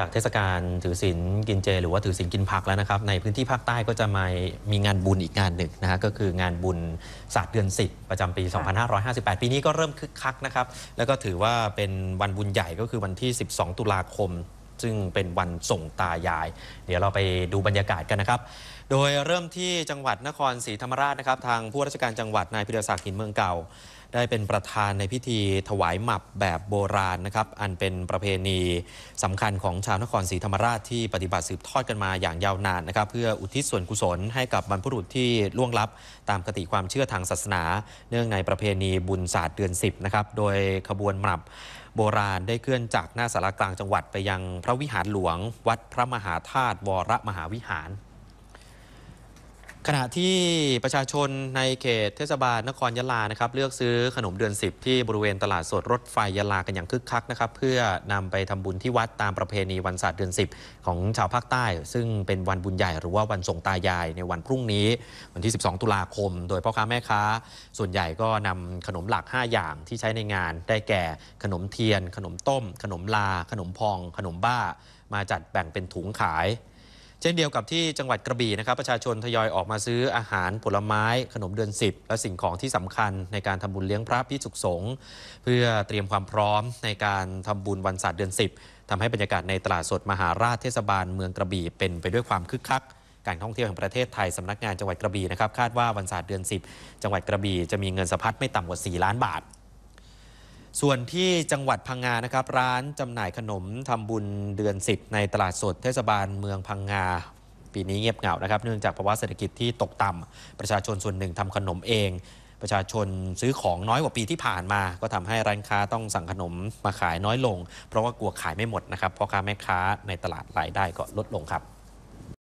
จากเทศกาลถือศีลกินเจหรือว่าถือศีลกินผักแล้วนะครับ ในพื้นที่ภาคใต้ก็จะมามีงานบุญอีกงานหนึ่งนะฮะก็คืองานบุญศาสตร์เดือน10 ประจำปี 2558 ปีนี้ก็เริ่มคึกคักนะครับ แล้วก็ถือว่าเป็นวันบุญใหญ่ก็คือวันที่ 12 ตุลาคมซึ่งเป็นวันส่งตายาย เดี๋ยวเราไปดูบรรยากาศกันนะครับ โดยเริ่มที่จังหวัดนครศรีธรรมราชนะครับทางผู้ราชการจังหวัดนายพิรศักดิ์หินเมืองเก่าได้เป็นประธานในพิธีถวายหมับแบบโบราณนะครับอันเป็นประเพณีสำคัญของชาวนครศรีธรรมราชที่ปฏิบัติสืบทอดกันมาอย่างยาวนานนะครับเพื่ออุทิศส่วนกุศลให้กับบรรพบุรุษที่ล่วงลับตามคติความเชื่อทางศาสนา เนื่องในประเพณีบุญศาสตร์เดือน10นะครับโดยขบวนหมับโบราณได้เคลื่อนจากหน้าสารกลางจังหวัดไปยังพระวิหารหลวง วัดพระมหาธาตุวรมหาวิหารขณะที่ประชาชนในเขตเทศบาลนครยะลา นะครับ เลือกซื้อขนมเดือน 10 ที่บริเวณตลาดสดรถไฟยะลากันอย่างคึกคักนะครับ เพื่อนำไปทำบุญที่วัดตามประเพณีวันศาสตร์เดือน 10 ของชาวภาคใต้ ซึ่งเป็นวันบุญใหญ่หรือว่าวันส่งตายายในวันพรุ่งนี้ วันที่ 12 ตุลาคม โดยพ่อค้าแม่ค้า ส่วนใหญ่ก็นำขนมหลัก 5 อย่างที่ใช้ในงาน ได้แก่ ขนมเทียน ขนมต้ม ขนมลา ขนมพอง ขนมบ้า มาจัดแบ่งเป็นถุงขายเช่นเดียวกับที่จังหวัดกระบี่นะครับ ประชาชนทยอยออกมาซื้ออาหารผลไม้ ขนมเดือน 10 และสิ่งของที่สำคัญในการทำบุญเลี้ยงพระพิสุขสงฆ์เพื่อเตรียมความพร้อมในการทำบุญวันศาสตร์เดือน 10 ทำให้บรรยากาศในตลาดสดมหาราชเทศบาลเมืองกระบี่ เป็นไปด้วยความคึกคัก การท่องเที่ยวแห่งประเทศไทยสำนักงานจังหวัดกระบี่นะครับคาดว่าวันศาสตร์เดือน 10 จังหวัดกระบี่จะมีเงินสะพัดไม่ต่ำกว่า4ล้านบาทส่วนที่จังหวัดพังงา นะครับร้านจำหน่ายขนมทำบุญเดือน10ในตลาดสด เทศบาลเมืองพังงา ปีนี้เงียบเหงา นะครับเนื่องจากภาวะเศรษฐกิจที่ตกต่ำประชาชนส่วนหนึ่งทำขนมเอง ประชาชนซื้อของน้อยกว่าปีที่ผ่านมา ก็ทำให้ร้านค้าต้องสั่งขนมมาขายน้อยลง เพราะว่ากลัวขายไม่หมดนะครับพ่อค้าแม่ค้าในตลาดรายได้ก็ลดลงครับ